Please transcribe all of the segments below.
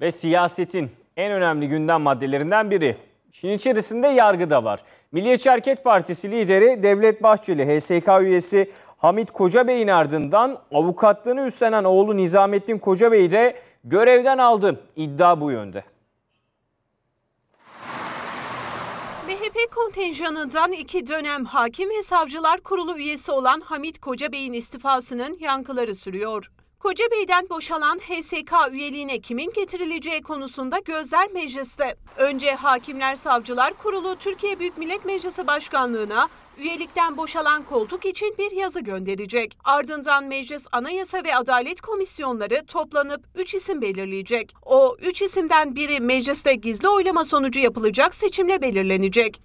ve siyasetin en önemli gündem maddelerinden biri. İşin içerisinde yargı da var. Milliyetçi Hareket Partisi lideri Devlet Bahçeli, HSK üyesi Hamit Kocabey'in ardından avukatlığını üstlenen oğlu Nizamettin Kocabey'i de görevden aldı. İddia bu yönde. MHP kontenjanından iki dönem hakim ve savcılar kurulu üyesi olan Hamit Kocabey'in istifasının yankıları sürüyor. Koca Beyden boşalan HSK üyeliğine kimin getirileceği konusunda gözler mecliste. Önce Hakimler Savcılar Kurulu Türkiye Büyük Millet Meclisi Başkanlığı'na üyelikten boşalan koltuk için bir yazı gönderecek. Ardından Meclis Anayasa ve Adalet Komisyonları toplanıp 3 isim belirleyecek. O 3 isimden biri mecliste gizli oylama sonucu yapılacak seçimle belirlenecek.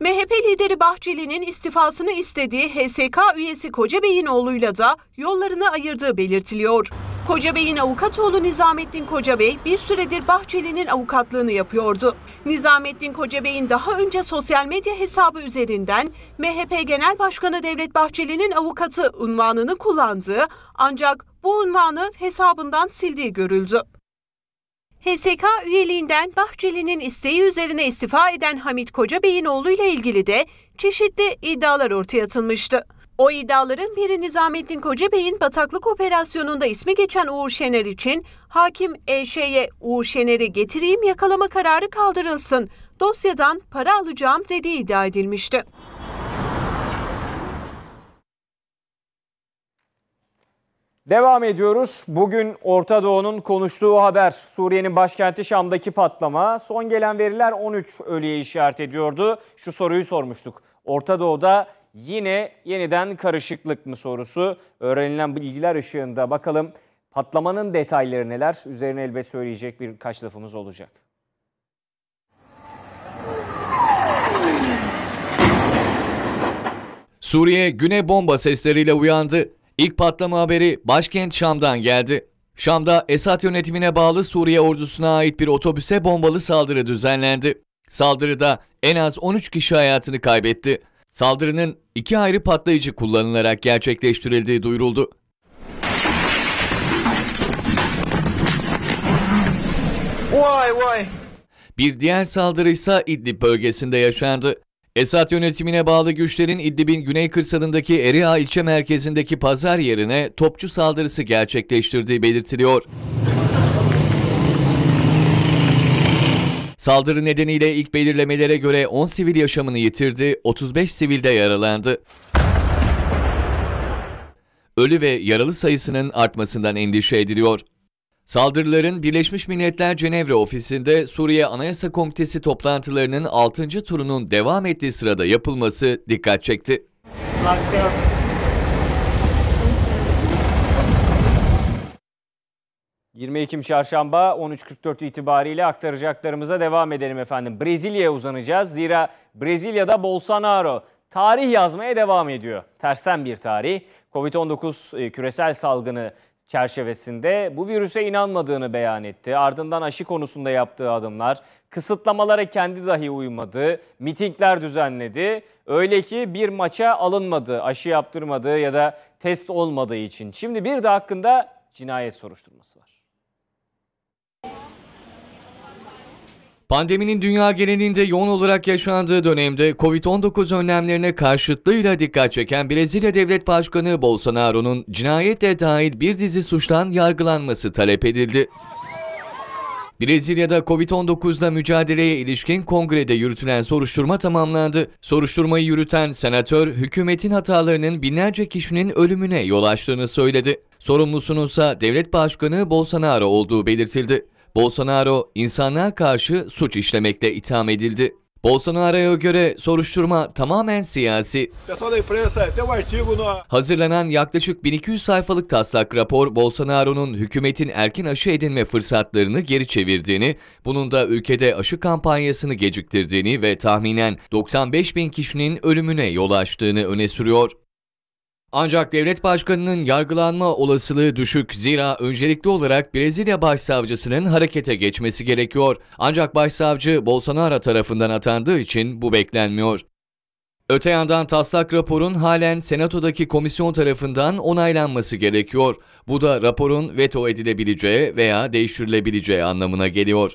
MHP lideri Bahçeli'nin istifasını istediği HSK üyesi Kocabeyinoğlu'yla da yollarını ayırdığı belirtiliyor. Kocabey'in avukatıoğlu Nizamettin Kocabey bir süredir Bahçeli'nin avukatlığını yapıyordu. Nizamettin Kocabey'in daha önce sosyal medya hesabı üzerinden MHP Genel Başkanı Devlet Bahçeli'nin avukatı unvanını kullandığı ancak bu unvanı hesabından sildiği görüldü. HSK üyeliğinden Bahçeli'nin isteği üzerine istifa eden Hamit Kocabey'in oğluyla ilgili de çeşitli iddialar ortaya atılmıştı. O iddiaların biri Nizamettin Kocabey'in bataklık operasyonunda ismi geçen Uğur Şener için hakim EŞ'ye Uğur Şener'i getireyim yakalama kararı kaldırılsın, dosyadan para alacağım dediği iddia edilmişti. Devam ediyoruz. Bugün Orta Doğu'nun konuştuğu haber Suriye'nin başkenti Şam'daki patlama. Son gelen veriler 13 ölüye işaret ediyordu. Şu soruyu sormuştuk. Orta Doğu'da yine yeniden karışıklık mı sorusu. Öğrenilen bilgiler ışığında bakalım patlamanın detayları neler? Üzerine elbet söyleyecek birkaç lafımız olacak. Suriye güne bomba sesleriyle uyandı. İlk patlama haberi başkent Şam'dan geldi. Şam'da Esad yönetimine bağlı Suriye ordusuna ait bir otobüse bombalı saldırı düzenlendi. Saldırıda en az 13 kişi hayatını kaybetti. Saldırının iki ayrı patlayıcı kullanılarak gerçekleştirildiği duyuruldu. Vay vay. Bir diğer saldırı ise İdlib bölgesinde yaşandı. Esad yönetimine bağlı güçlerin İdlib'in güney kırsalındaki Eriha ilçe merkezindeki pazar yerine topçu saldırısı gerçekleştirdiği belirtiliyor. Saldırı nedeniyle ilk belirlemelere göre 10 sivil yaşamını yitirdi, 35 sivil de yaralandı. Ölü ve yaralı sayısının artmasından endişe ediliyor. Saldırıların Birleşmiş Milletler Cenevre ofisinde Suriye Anayasa Komitesi toplantılarının 6. turunun devam ettiği sırada yapılması dikkat çekti. Başka. 20 Ekim Çarşamba 13.44 itibariyle aktaracaklarımıza devam edelim efendim. Brezilya'ya uzanacağız. Zira Brezilya'da Bolsonaro tarih yazmaya devam ediyor. Tersten bir tarih. Covid-19 e, küresel salgını çerçevesinde bu virüse inanmadığını beyan etti. Ardından aşı konusunda yaptığı adımlar, kısıtlamalara kendi dahi uymadı, mitingler düzenledi. Öyle ki bir maça alınmadı, aşı yaptırmadı ya da test olmadığı için. Şimdi bir de hakkında cinayet soruşturması var. Pandeminin dünya genelinde yoğun olarak yaşandığı dönemde Covid-19 önlemlerine karşıtlığıyla dikkat çeken Brezilya Devlet Başkanı Bolsonaro'nun cinayetle dahil bir dizi suçtan yargılanması talep edildi. Brezilya'da Covid-19'la mücadeleye ilişkin kongrede yürütülen soruşturma tamamlandı. Soruşturmayı yürüten senatör, hükümetin hatalarının binlerce kişinin ölümüne yol açtığını söyledi. Sorumlusunun ise devlet başkanı Bolsonaro olduğu belirtildi. Bolsonaro insanlığa karşı suç işlemekle itham edildi. Bolsonaro'ya göre soruşturma tamamen siyasi. Um Hazırlanan yaklaşık 1200 sayfalık taslak rapor Bolsonaro'nun hükümetin erken aşı edinme fırsatlarını geri çevirdiğini, bunun da ülkede aşı kampanyasını geciktirdiğini ve tahminen 95 bin kişinin ölümüne yol açtığını öne sürüyor. Ancak devlet başkanının yargılanma olasılığı düşük zira öncelikli olarak Brezilya başsavcısının harekete geçmesi gerekiyor. Ancak başsavcı Bolsonaro tarafından atandığı için bu beklenmiyor. Öte yandan taslak raporun halen senatodaki komisyon tarafından onaylanması gerekiyor. Bu da raporun veto edilebileceği veya değiştirilebileceği anlamına geliyor.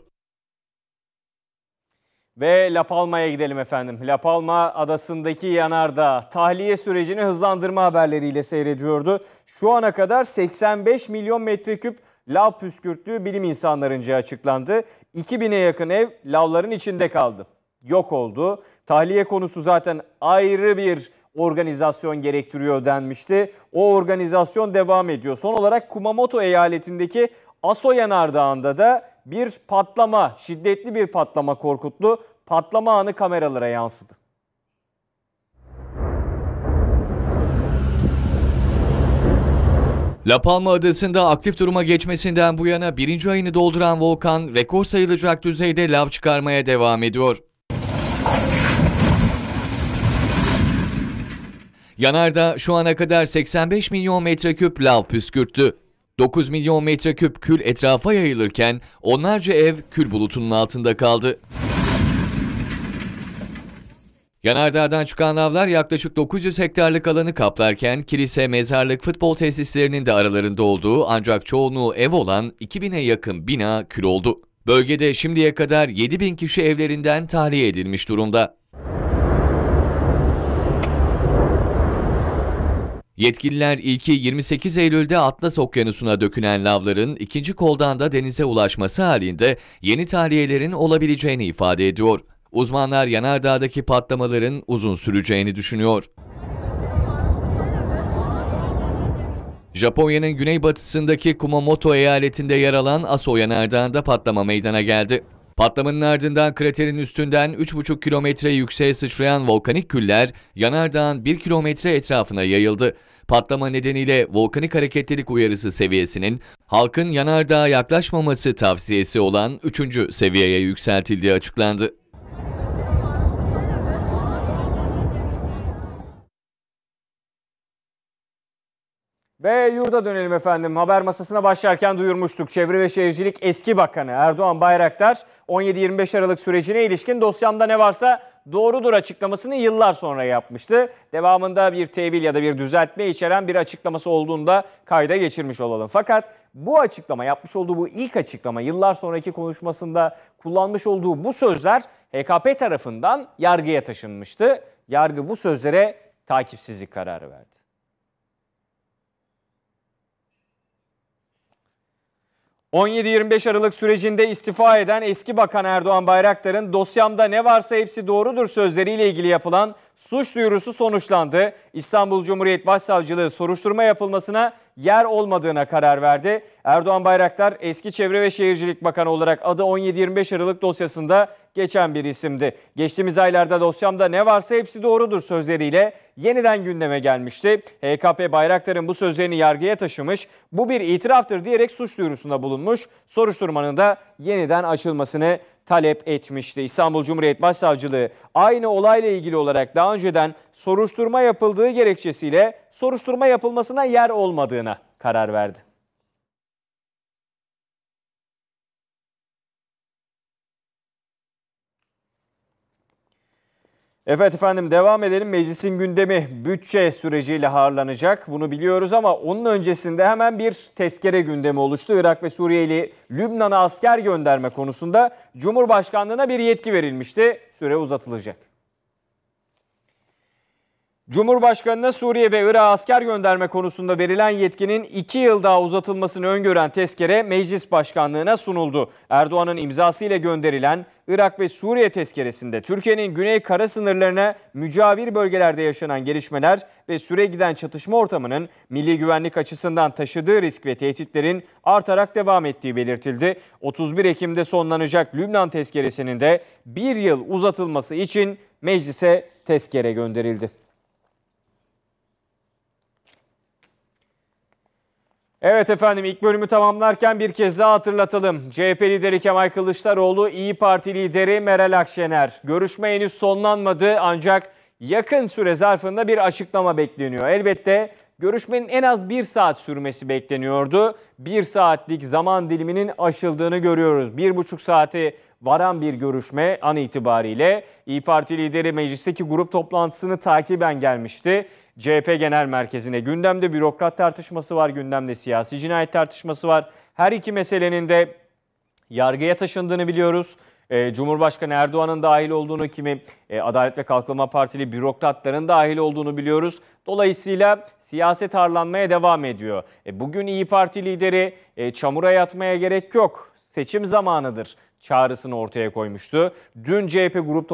Ve La Palma'ya gidelim efendim. La Palma adasındaki yanardağ tahliye sürecini hızlandırma haberleriyle seyrediyordu. Şu ana kadar 85 milyon metreküp lav püskürttüğü bilim insanlarınca açıklandı. 2000'e yakın ev lavların içinde kaldı. Yok oldu. Tahliye konusu zaten ayrı bir organizasyon gerektiriyor denmişti. O organizasyon devam ediyor. Son olarak Kumamoto eyaletindeki Aso Yanardağı'nda da bir patlama, şiddetli bir patlama korkutlu Patlama anı kameralara yansıdı. La Palma adasında aktif duruma geçmesinden bu yana birinci ayını dolduran volkan rekor sayılacak düzeyde lav çıkarmaya devam ediyor. Yanardağ şu ana kadar 85 milyon metreküp lav püskürttü. 9 milyon metreküp kül etrafa yayılırken onlarca ev kül bulutunun altında kaldı. Yanardağ'dan çıkan lavlar yaklaşık 900 hektarlık alanı kaplarken kilise, mezarlık, futbol tesislerinin de aralarında olduğu ancak çoğunluğu ev olan 2000'e yakın bina kül oldu. Bölgede şimdiye kadar 7000 kişi evlerinden tahliye edilmiş durumda. Yetkililer ilki 28 Eylül'de Atlas Okyanusu'na dökülen lavların ikinci koldan da denize ulaşması halinde yeni tarihelerin olabileceğini ifade ediyor. Uzmanlar yanardağdaki patlamaların uzun süreceğini düşünüyor. Japonya'nın güneybatısındaki Kumamoto eyaletinde yer alan Aso yanardağında patlama meydana geldi. Patlamanın ardından kraterin üstünden 3,5 kilometre yükseğe sıçrayan volkanik küller yanardağın 1 kilometre etrafına yayıldı. Patlama nedeniyle volkanik hareketlilik uyarısı seviyesinin halkın yanardağa yaklaşmaması tavsiyesi olan 3. seviyeye yükseltildiği açıklandı. Ve yurda dönelim efendim. Haber masasına başlarken duyurmuştuk. Çevre ve Şehircilik eski bakanı Erdoğan Bayraktar 17-25 Aralık sürecine ilişkin dosyamda ne varsa doğrudur açıklamasını yıllar sonra yapmıştı. Devamında bir tevil ya da bir düzeltme içeren bir açıklaması olduğunda kayda geçirmiş olalım. Fakat bu açıklama yapmış olduğu bu ilk açıklama yıllar sonraki konuşmasında kullanmış olduğu bu sözler HKP tarafından yargıya taşınmıştı. Yargı bu sözlere takipsizlik kararı verdi. 17-25 Aralık sürecinde istifa eden eski bakan Erdoğan Bayraktar'ın dosyamda ne varsa hepsi doğrudur sözleriyle ilgili yapılan suç duyurusu sonuçlandı. İstanbul Cumhuriyet Başsavcılığı soruşturma yapılmasına yer olmadığına karar verdi. Erdoğan Bayraktar eski Çevre ve Şehircilik Bakanı olarak adı 17-25 Aralık dosyasında geçen bir isimdi. Geçtiğimiz aylarda dosyamda ne varsa hepsi doğrudur sözleriyle yeniden gündeme gelmişti. HKP Bayraktar'ın bu sözlerini yargıya taşımış, bu bir itiraftır diyerek suç duyurusunda bulunmuş, soruşturmanın da yeniden açılmasını talep etmişti. İstanbul Cumhuriyet Başsavcılığı aynı olayla ilgili olarak daha önceden soruşturma yapıldığı gerekçesiyle soruşturma yapılmasına yer olmadığına karar verdi. Evet efendim devam edelim. Meclisin gündemi bütçe süreciyle harlanacak. Bunu biliyoruz ama onun öncesinde hemen bir tezkere gündemi oluştu. Irak ve Suriyeli Lübnan'a asker gönderme konusunda Cumhurbaşkanlığına bir yetki verilmişti. Süre uzatılacak. Cumhurbaşkanına Suriye ve Irak asker gönderme konusunda verilen yetkinin 2 yıl daha uzatılmasını öngören tezkere meclis başkanlığına sunuldu. Erdoğan'ın imzasıyla gönderilen Irak ve Suriye tezkeresinde Türkiye'nin güney kara sınırlarına mücavir bölgelerde yaşanan gelişmeler ve süre giden çatışma ortamının milli güvenlik açısından taşıdığı risk ve tehditlerin artarak devam ettiği belirtildi. 31 Ekim'de sonlanacak Lübnan tezkeresinin de bir yıl uzatılması için meclise tezkere gönderildi. Evet efendim ilk bölümü tamamlarken bir kez daha hatırlatalım. CHP lideri Kemal Kılıçdaroğlu, İyi Parti lideri Meral Akşener. Görüşme henüz sonlanmadı ancak yakın süre zarfında bir açıklama bekleniyor. Elbette Görüşmenin en az bir saat sürmesi bekleniyordu. Bir saatlik zaman diliminin aşıldığını görüyoruz. Bir buçuk saati varan bir görüşme an itibariyle. İyi Parti lideri meclisteki grup toplantısını takiben gelmişti. CHP Genel Merkezi'ne gündemde bürokrat tartışması var, gündemde siyasi cinayet tartışması var. Her iki meselenin de yargıya taşındığını biliyoruz. Ee, Cumhurbaşkanı Erdoğan'ın dahil olduğunu, kimi e, Adalet ve Kalkınma Partili bürokratların dahil olduğunu biliyoruz. Dolayısıyla siyaset harlanmaya devam ediyor. E, bugün İyi Parti lideri e, çamura yatmaya gerek yok, seçim zamanıdır çağrısını ortaya koymuştu. Dün CHP grup